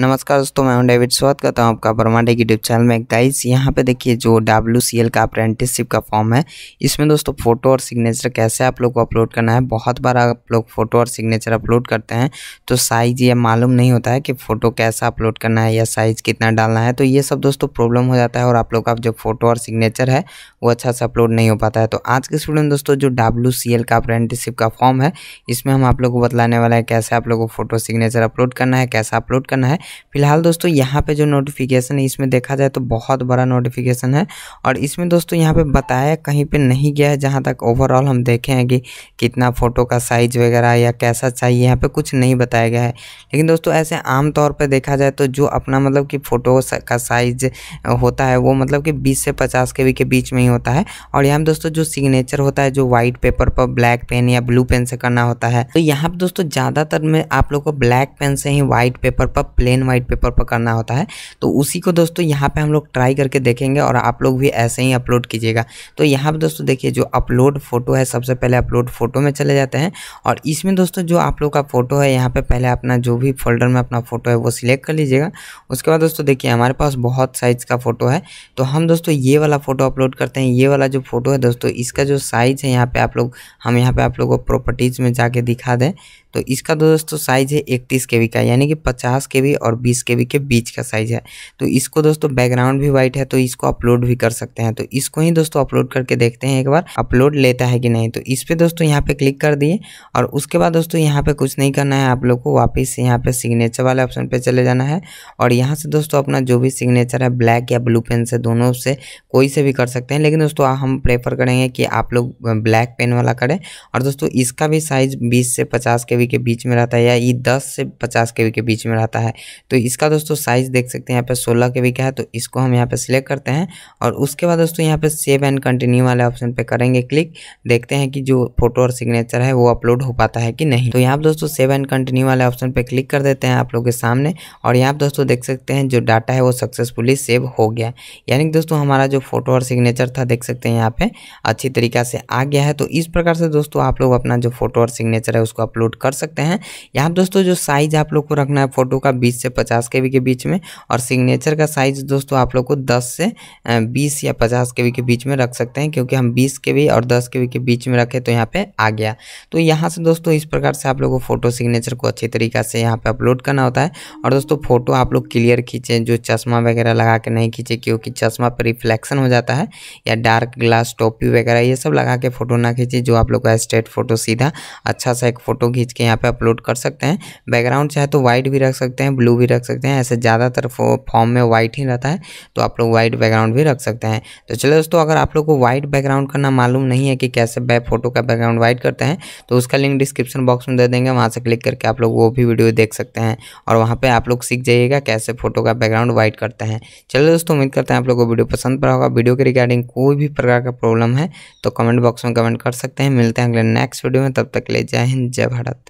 नमस्कार दोस्तों मैं हूं डेविड स्वागत करता हूं आपका परमाडे यूट्यूब चैनल में गाइस यहां पे देखिए जो डब्ल्यू का अप्रेंटिसशिप का फॉर्म है इसमें दोस्तों फोटो और सिग्नेचर कैसे आप लोग को अपलोड करना है बहुत बार आप लोग फोटो और सिग्नेचर अपलोड करते हैं तो साइज ये मालूम नहीं होता है कि फ़ोटो कैसा अपलोड करना है या साइज़ कितना डालना है तो ये सब दोस्तों प्रॉब्लम हो जाता है और आप लोग का जो फोटो और सिग्नेचर है वो अच्छा से अपलोड नहीं हो पाता है तो आज के स्टूडेंट में दोस्तों जो डब्ल्यू का अप्रेंटिसशिप का फॉर्म है इसमें हम आप लोग को बतलाने वाला है कैसे आप लोग को फोटो सिग्नेचर अपलोड करना है कैसा अपलोड करना है फिलहाल दोस्तों यहाँ पे जो नोटिफिकेशन है इसमें देखा जाए तो बहुत बड़ा नोटिफिकेशन है और इसमें दोस्तों यहाँ पे बताया कहीं पे नहीं गया है जहाँ तक ओवरऑल हम देखें हैं कि कितना फ़ोटो का साइज वगैरह या कैसा चाहिए यहाँ पर कुछ नहीं बताया गया है लेकिन दोस्तों ऐसे आम तौर पे देखा जाए तो जो अपना मतलब कि फ़ोटो का साइज होता है वो मतलब कि बीस से पचास के के बीच में ही होता है और यहाँ दोस्तों जो सिग्नेचर होता है जो वाइट पेपर पर ब्लैक पेन या ब्लू पेन से करना होता है तो यहाँ पर दोस्तों ज़्यादातर में आप लोगों को ब्लैक पेन से ही वाइट पेपर पर प्ले प्लेन वाइट पेपर पर करना होता है तो उसी को दोस्तों यहाँ पे हम लोग ट्राई करके देखेंगे और आप लोग भी ऐसे ही अपलोड कीजिएगा तो यहाँ पर दोस्तों देखिए जो अपलोड फोटो है सबसे पहले अपलोड फोटो में चले जाते हैं और इसमें दोस्तों जो आप लोग का फोटो है यहाँ पर पहले अपना जो भी फोल्डर में अपना फोटो है वो सिलेक्ट कर लीजिएगा उसके बाद दोस्तों देखिए हमारे पास बहुत साइज़ का फ़ोटो है तो हम दोस्तों ये वाला फ़ोटो अपलोड करते हैं ये वाला जो फ़ोटो है दोस्तों इसका जो साइज़ है यहाँ पे आप लोग हम यहाँ पे आप लोगों को प्रॉपर्टीज़ में जाके दिखा दें तो इसका दोस्तों तो साइज़ है इकतीस के का यानी कि पचास के और बीस के के बीच का साइज़ है तो इसको दोस्तों बैकग्राउंड भी व्हाइट है तो इसको अपलोड भी कर सकते हैं तो इसको ही दोस्तों अपलोड करके देखते हैं एक बार अपलोड लेता है कि नहीं तो इस पर दोस्तों यहाँ पे क्लिक कर दिए और उसके बाद दोस्तों यहाँ पे कुछ नहीं करना है आप लोग को वापस यहाँ पे सिग्नेचर वाले ऑप्शन पे चले जाना है और यहाँ से दोस्तों अपना जो भी सिग्नेचर है ब्लैक या ब्लू पेन से दोनों से कोई से भी कर सकते हैं लेकिन दोस्तों हम प्रेफर करेंगे कि आप लोग ब्लैक पेन वाला करें और दोस्तों इसका भी साइज़ बीस से पचास के के के बीच में रहता है या ई दस से पचास के के बीच में रहता है तो इसका दोस्तों साइज़ देख सकते हैं यहाँ पे सोलह के का है तो इसको हम यहाँ पे सिलेक्ट करते हैं और उसके बाद दोस्तों यहाँ पे सेव एंड कंटिन्यू वाले ऑप्शन पे करेंगे क्लिक देखते हैं कि जो फोटो और सिग्नेचर है वो अपलोड हो पाता है कि नहीं तो यहाँ पर दोस्तों सेव एंड कंटिन्यू वाले ऑप्शन पर क्लिक कर देते हैं आप लोग के सामने और यहाँ पर दोस्तों देख सकते हैं जो डाटा है वो सक्सेसफुली सेव हो गया यानी कि दोस्तों हमारा जो फोटो और सिग्नेचर था देख सकते हैं यहाँ पे अच्छी तरीका से आ गया है तो इस प्रकार से दोस्तों आप लोग अपना जो फोटो और सिग्नेचर है उसको अपलोड कर कर सकते हैं यहाँ दोस्तों जो साइज़ आप लोग को रखना है फ़ोटो का बीस से पचास के के बीच में और सिग्नेचर का साइज़ दोस्तों आप लोग को दस से बीस या पचास के के बीच में रख सकते हैं क्योंकि हम बीस के और दस के के बीच में रखें तो यहाँ पर आ गया तो यहाँ से दोस्तों इस प्रकार से आप लोग को फ़ोटो सिग्नेचर को अच्छी तरीका से यहाँ पर अपलोड करना होता है और दोस्तों फ़ोटो आप लोग क्लियर खींचें जो चश्मा वगैरह लगा के नहीं खींचे क्योंकि चश्मा पर रिफ्लेक्शन हो जाता है या डार्क ग्लास टोपी वगैरह ये सब लगा के फ़ोटो ना खींचे जो आप लोग का स्ट्रेट फ़ोटो सीधा अच्छा सा एक फ़ोटो खींच के के यहाँ पे अपलोड कर सकते हैं बैकग्राउंड चाहे तो वाइट भी रख सकते हैं ब्लू भी रख सकते हैं ऐसे ज़्यादातर फॉर्म में वाइट ही रहता है तो आप लोग वाइट बैकग्राउंड भी रख सकते हैं तो चलो दोस्तों अगर आप लोग को वाइट बैकग्राउंड करना मालूम नहीं है कि कैसे बैक फोटो का बैकग्राउंड वाइट करते हैं तो उसका लिंक डिस्क्रिप्शन बॉक्स में दे देंगे वहाँ से क्लिक करके आप लोग वो भी वीडियो देख सकते हैं और वहाँ पर आप लोग सीख जाइएगा कैसे फोटो का बैकग्राउंड वाइट करते हैं चलो दोस्तों उम्मीद करते हैं आप लोग को वीडियो पसंद पड़ा होगा वीडियो के रिगार्डिंग कोई भी प्रकार का प्रॉब्लम है तो कमेंट बॉक्स में कमेंट कर सकते हैं मिलते हैं अगले नेक्स्ट वीडियो में तब तक ले जय हिंद जय भारत